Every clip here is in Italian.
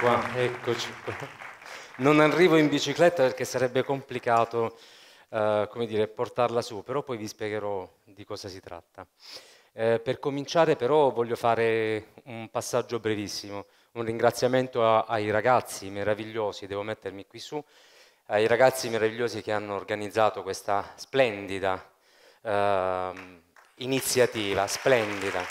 qua, eccoci. Non arrivo in bicicletta perché sarebbe complicato, eh, come dire, portarla su, però poi vi spiegherò di cosa si tratta. Eh, per cominciare però voglio fare un passaggio brevissimo, un ringraziamento a, ai ragazzi meravigliosi, devo mettermi qui su, ai ragazzi meravigliosi che hanno organizzato questa splendida eh, iniziativa, splendida.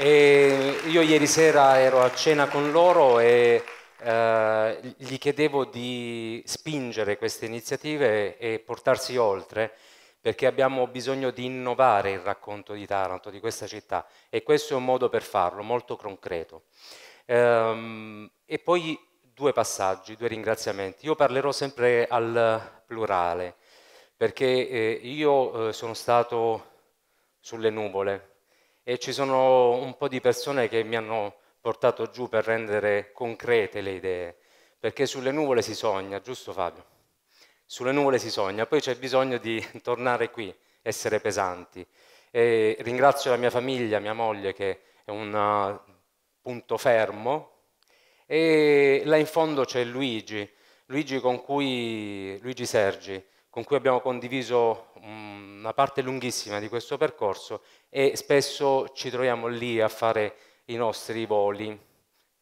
E io ieri sera ero a cena con loro e eh, gli chiedevo di spingere queste iniziative e portarsi oltre perché abbiamo bisogno di innovare il racconto di Taranto, di questa città e questo è un modo per farlo, molto concreto. Ehm, e poi due passaggi, due ringraziamenti. Io parlerò sempre al plurale perché eh, io eh, sono stato sulle nuvole e ci sono un po' di persone che mi hanno portato giù per rendere concrete le idee, perché sulle nuvole si sogna, giusto Fabio? Sulle nuvole si sogna, poi c'è bisogno di tornare qui, essere pesanti. E ringrazio la mia famiglia, mia moglie che è un ah, punto fermo e là in fondo c'è Luigi, Luigi, cui, Luigi Sergi, con cui abbiamo condiviso Mm, una parte lunghissima di questo percorso e spesso ci troviamo lì a fare i nostri voli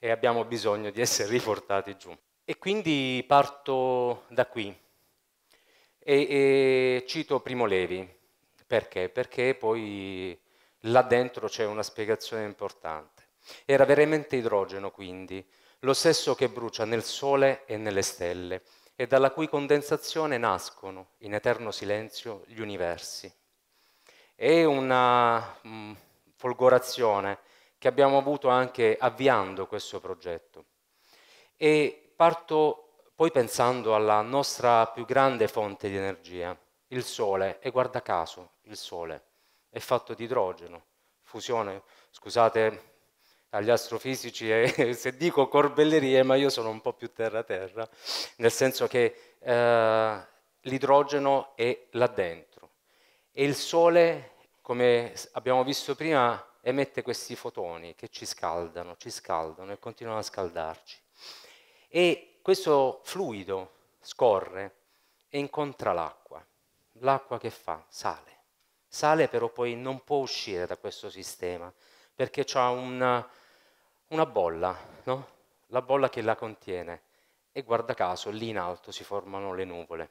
e abbiamo bisogno di essere riportati giù. E quindi parto da qui e, e cito Primo Levi. Perché? Perché poi là dentro c'è una spiegazione importante. Era veramente idrogeno quindi, lo stesso che brucia nel sole e nelle stelle e dalla cui condensazione nascono in eterno silenzio gli universi. È una mh, mm, folgorazione che abbiamo avuto anche avviando questo progetto. E parto poi pensando alla nostra più grande fonte di energia, il Sole, e guarda caso, il Sole è fatto di idrogeno, fusione, scusate agli astrofisici e se dico corbellerie, ma io sono un po' più terra-terra, nel senso che eh, l'idrogeno è là dentro e il Sole, come abbiamo visto prima, emette questi fotoni che ci scaldano, ci scaldano e continuano a scaldarci. E questo fluido scorre e incontra l'acqua. L'acqua che fa? Sale. Sale però poi non può uscire da questo sistema, perché ha una, una bolla, no? la bolla che la contiene e guarda caso lì in alto si formano le nuvole.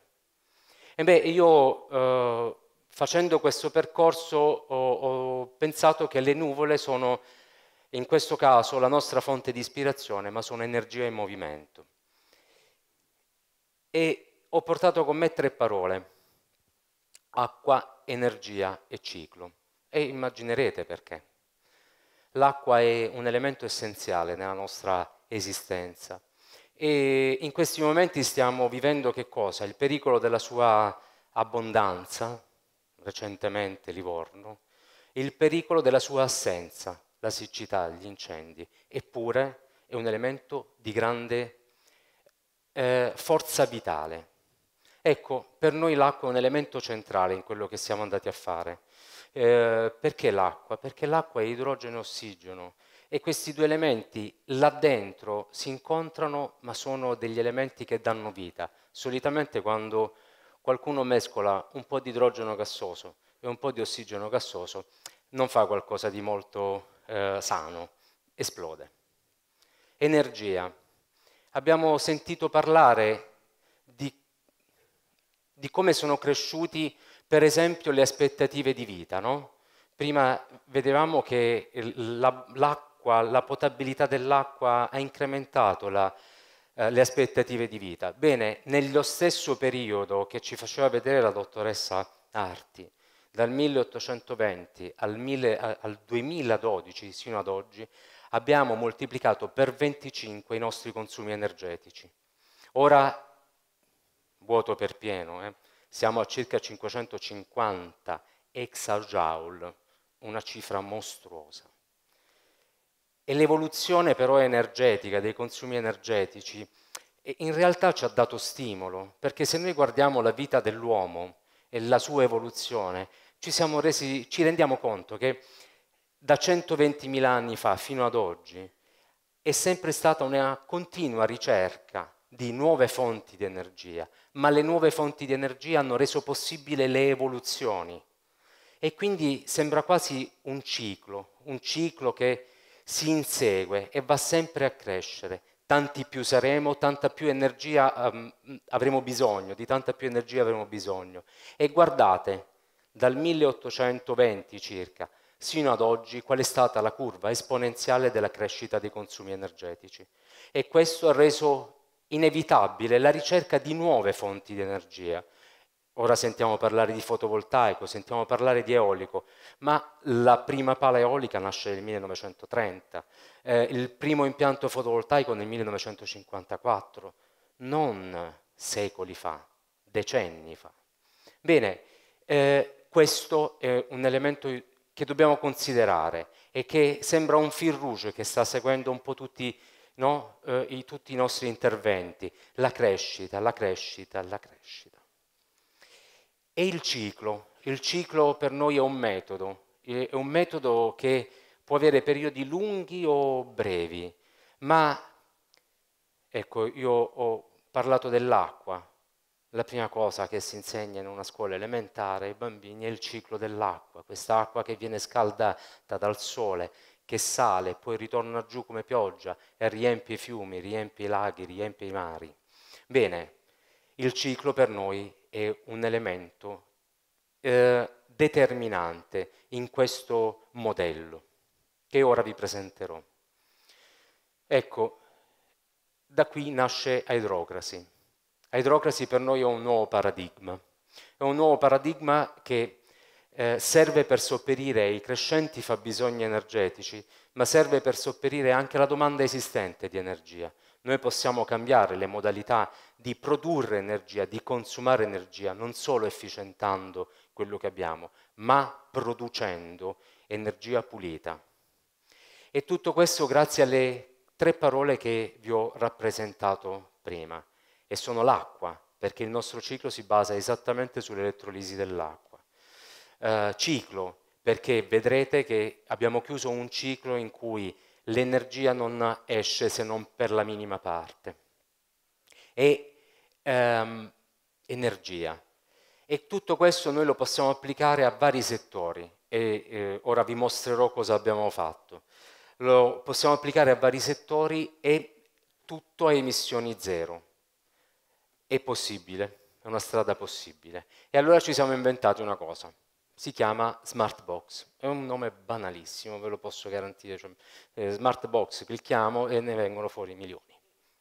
E beh, io eh, facendo questo percorso ho, ho pensato che le nuvole sono in questo caso la nostra fonte di ispirazione, ma sono energia in movimento. E ho portato con me tre parole, acqua, energia e ciclo. E immaginerete perché l'acqua è un elemento essenziale nella nostra esistenza e in questi momenti stiamo vivendo che cosa? Il pericolo della sua abbondanza, recentemente Livorno, il pericolo della sua assenza, la siccità, gli incendi, eppure è un elemento di grande eh, forza vitale. Ecco, per noi l'acqua è un elemento centrale in quello che siamo andati a fare. Eh, perché l'acqua? Perché l'acqua è idrogeno e ossigeno e questi due elementi là dentro si incontrano ma sono degli elementi che danno vita. Solitamente quando qualcuno mescola un po' di idrogeno gassoso e un po' di ossigeno gassoso non fa qualcosa di molto eh, sano, esplode. Energia. Abbiamo sentito parlare di, di come sono cresciuti per esempio le aspettative di vita, no? Prima vedevamo che l'acqua, la potabilità dell'acqua ha incrementato la, eh, le aspettative di vita. Bene, nello stesso periodo che ci faceva vedere la dottoressa Arti, dal 1820 al, mille, al 2012, sino ad oggi, abbiamo moltiplicato per 25 i nostri consumi energetici. Ora, vuoto per pieno, eh? Siamo a circa 550 exajoule, una cifra mostruosa. E l'evoluzione però energetica, dei consumi energetici, in realtà ci ha dato stimolo, perché se noi guardiamo la vita dell'uomo e la sua evoluzione, ci, resi, ci rendiamo conto che da 120.000 anni fa fino ad oggi è sempre stata una continua ricerca di nuove fonti di energia, ma le nuove fonti di energia hanno reso possibile le evoluzioni. E quindi sembra quasi un ciclo, un ciclo che si insegue e va sempre a crescere. Tanti più saremo, tanta più energia um, avremo bisogno, di tanta più energia avremo bisogno. E guardate, dal 1820 circa, sino ad oggi, qual è stata la curva esponenziale della crescita dei consumi energetici. E questo ha reso inevitabile la ricerca di nuove fonti di energia. Ora sentiamo parlare di fotovoltaico, sentiamo parlare di eolico, ma la prima pala eolica nasce nel 1930, eh, il primo impianto fotovoltaico nel 1954, non secoli fa, decenni fa. Bene, eh, questo è un elemento che dobbiamo considerare e che sembra un fil rouge che sta seguendo un po' tutti i no? eh, i, tutti i nostri interventi, la crescita, la crescita, la crescita. E il ciclo, il ciclo per noi è un metodo, è un metodo che può avere periodi lunghi o brevi, ma ecco, io ho parlato dell'acqua, la prima cosa che si insegna in una scuola elementare ai bambini è il ciclo dell'acqua, questa acqua che viene scaldata dal sole, che sale, e poi ritorna giù come pioggia e riempie i fiumi, riempie i laghi, riempie i mari. Bene, il ciclo per noi è un elemento eh, determinante in questo modello che ora vi presenterò. Ecco, da qui nasce Hydrocracy. Hydrocracy per noi è un nuovo paradigma, è un nuovo paradigma che eh, serve per sopperire ai crescenti fabbisogni energetici, ma serve per sopperire anche alla domanda esistente di energia. Noi possiamo cambiare le modalità di produrre energia, di consumare energia, non solo efficientando quello che abbiamo, ma producendo energia pulita. E tutto questo grazie alle tre parole che vi ho rappresentato prima, e sono l'acqua, perché il nostro ciclo si basa esattamente sull'elettrolisi dell'acqua eh, ciclo, perché vedrete che abbiamo chiuso un ciclo in cui l'energia non esce se non per la minima parte. E ehm, energia. E tutto questo noi lo possiamo applicare a vari settori e eh, ora vi mostrerò cosa abbiamo fatto. Lo possiamo applicare a vari settori e tutto a emissioni zero. È possibile, è una strada possibile. E allora ci siamo inventati una cosa si chiama Smart Box. È un nome banalissimo, ve lo posso garantire. Cioè, eh, Smartbox clicchiamo e ne vengono fuori milioni.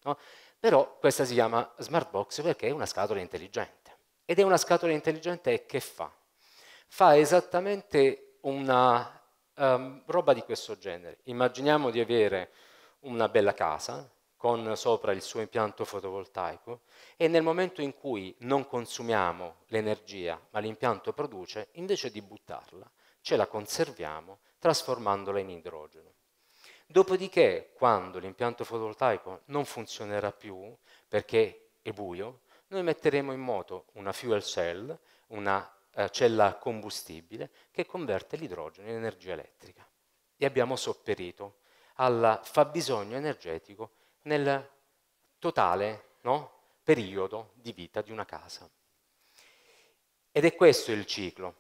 No? Però questa si chiama Smart Box perché è una scatola intelligente. Ed è una scatola intelligente che fa? Fa esattamente una um, roba di questo genere. Immaginiamo di avere una bella casa con sopra il suo impianto fotovoltaico e nel momento in cui non consumiamo l'energia ma l'impianto produce, invece di buttarla, ce la conserviamo trasformandola in idrogeno. Dopodiché, quando l'impianto fotovoltaico non funzionerà più perché è buio, noi metteremo in moto una fuel cell, una eh, cella a combustibile che converte l'idrogeno in energia elettrica. E abbiamo sopperito al fabbisogno energetico nel totale no? periodo di vita di una casa. Ed è questo il ciclo.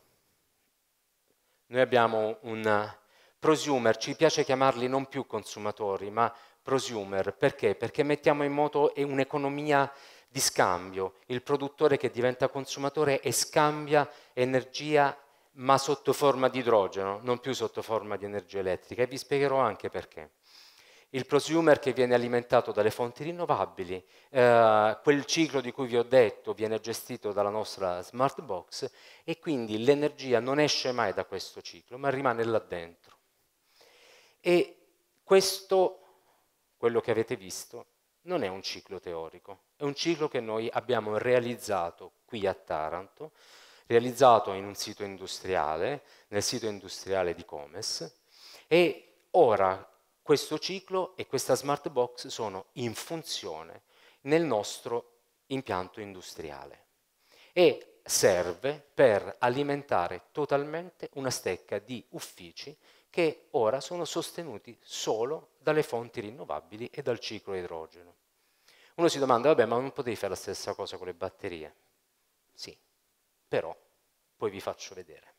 Noi abbiamo un prosumer, ci piace chiamarli non più consumatori, ma prosumer. Perché? Perché mettiamo in moto un'economia di scambio, il produttore che diventa consumatore e scambia energia ma sotto forma di idrogeno, non più sotto forma di energia elettrica e vi spiegherò anche perché il prosumer che viene alimentato dalle fonti rinnovabili, eh, quel ciclo di cui vi ho detto viene gestito dalla nostra smart box e quindi l'energia non esce mai da questo ciclo, ma rimane là dentro. E questo, quello che avete visto, non è un ciclo teorico, è un ciclo che noi abbiamo realizzato qui a Taranto, realizzato in un sito industriale, nel sito industriale di Comes, e ora questo ciclo e questa smart box sono in funzione nel nostro impianto industriale e serve per alimentare totalmente una stecca di uffici che ora sono sostenuti solo dalle fonti rinnovabili e dal ciclo idrogeno. Uno si domanda, vabbè, ma non potevi fare la stessa cosa con le batterie? Sì, però poi vi faccio vedere.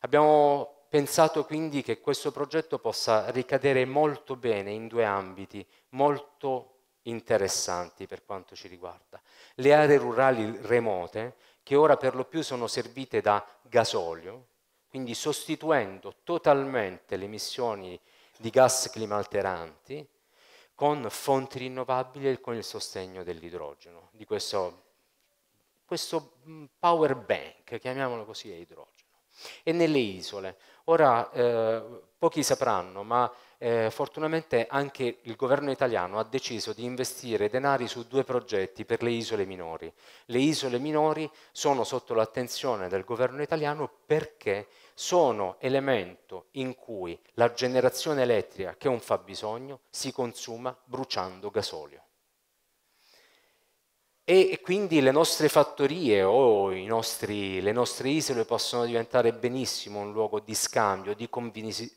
Abbiamo pensato quindi che questo progetto possa ricadere molto bene in due ambiti molto interessanti per quanto ci riguarda. Le aree rurali remote, che ora per lo più sono servite da gasolio, quindi sostituendo totalmente le emissioni di gas climalteranti con fonti rinnovabili e con il sostegno dell'idrogeno, di questo, questo mm, power bank, chiamiamolo così, è idrogeno e nelle isole. Ora, eh, pochi sapranno, ma eh, fortunatamente anche il governo italiano ha deciso di investire denari su due progetti per le isole minori. Le isole minori sono sotto l'attenzione del governo italiano perché sono elemento in cui la generazione elettrica, che è un fabbisogno, si consuma bruciando gasolio e quindi le nostre fattorie o nostri, le nostre isole possono diventare benissimo un luogo di scambio, di,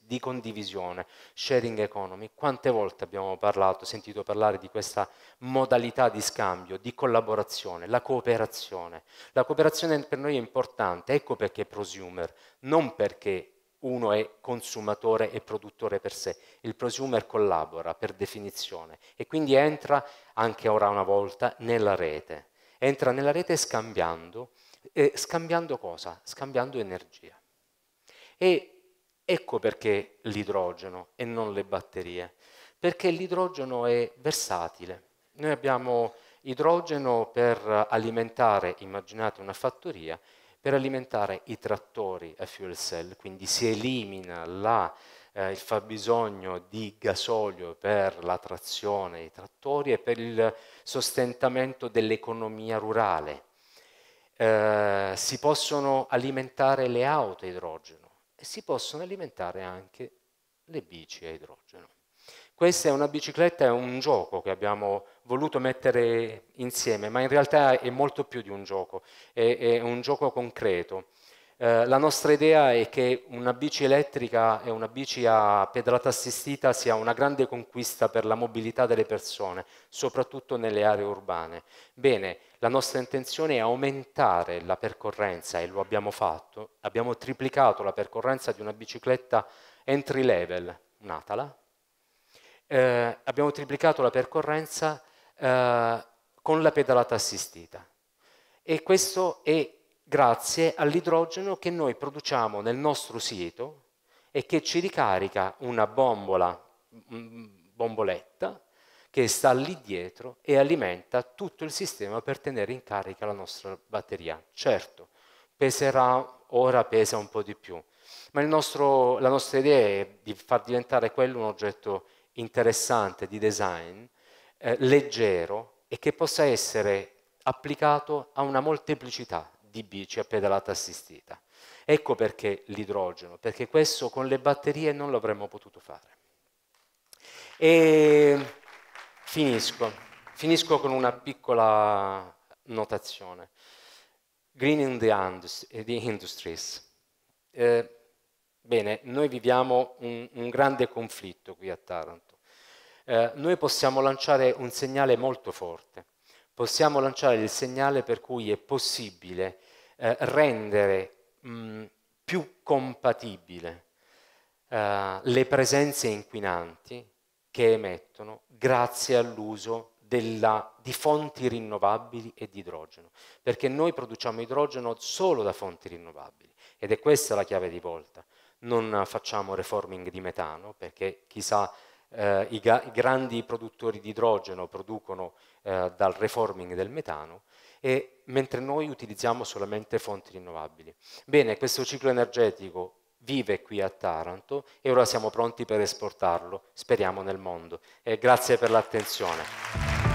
di, condivisione, sharing economy. Quante volte abbiamo parlato, sentito parlare di questa modalità di scambio, di collaborazione, la cooperazione. La cooperazione per noi è importante, ecco perché prosumer, non perché uno è consumatore e produttore per sé, il prosumer collabora per definizione e quindi entra anche ora una volta nella rete, entra nella rete scambiando, eh, scambiando cosa? Scambiando energia. E ecco perché l'idrogeno e non le batterie, perché l'idrogeno è versatile. Noi abbiamo idrogeno per alimentare, immaginate una fattoria, per alimentare i trattori a fuel cell, quindi si elimina la, eh, il fabbisogno di gasolio per la trazione dei trattori e per il sostentamento dell'economia rurale. Eh, si possono alimentare le auto a idrogeno e si possono alimentare anche le bici a idrogeno. Questa è una bicicletta, è un gioco che abbiamo voluto mettere insieme, ma in realtà è molto più di un gioco, è, è un gioco concreto. Eh, la nostra idea è che una bici elettrica e una bici a pedalata assistita sia una grande conquista per la mobilità delle persone, soprattutto nelle aree urbane. Bene, la nostra intenzione è aumentare la percorrenza e lo abbiamo fatto. Abbiamo triplicato la percorrenza di una bicicletta entry level, Natala, Eh, abbiamo triplicato la percorrenza eh, con la pedalata assistita. E questo è grazie all'idrogeno che noi produciamo nel nostro sito e che ci ricarica una bombola, bomboletta che sta lì dietro e alimenta tutto il sistema per tenere in carica la nostra batteria. Certo, peserà, ora pesa un po' di più, ma nostro, la nostra idea è di far diventare quello un oggetto interessante di design eh, leggero e che possa essere applicato a una molteplicità di bici a pedalata assistita. Ecco perché l'idrogeno, perché questo con le batterie non lo avremmo potuto fare. E finisco, finisco con una piccola notazione. Green in the, eh, the Industries. Eh, bene, noi viviamo un, un grande conflitto qui a Taranto eh, noi possiamo lanciare un segnale molto forte, possiamo lanciare il segnale per cui è possibile eh, rendere mh, mm, più compatibile eh, le presenze inquinanti che emettono grazie all'uso della, di fonti rinnovabili e di idrogeno, perché noi produciamo idrogeno solo da fonti rinnovabili ed è questa la chiave di volta. Non facciamo reforming di metano perché chissà eh, i, ga- i, grandi produttori di idrogeno producono eh, dal reforming del metano, e, mentre noi utilizziamo solamente fonti rinnovabili. Bene, questo ciclo energetico vive qui a Taranto e ora siamo pronti per esportarlo, speriamo nel mondo. E grazie per l'attenzione.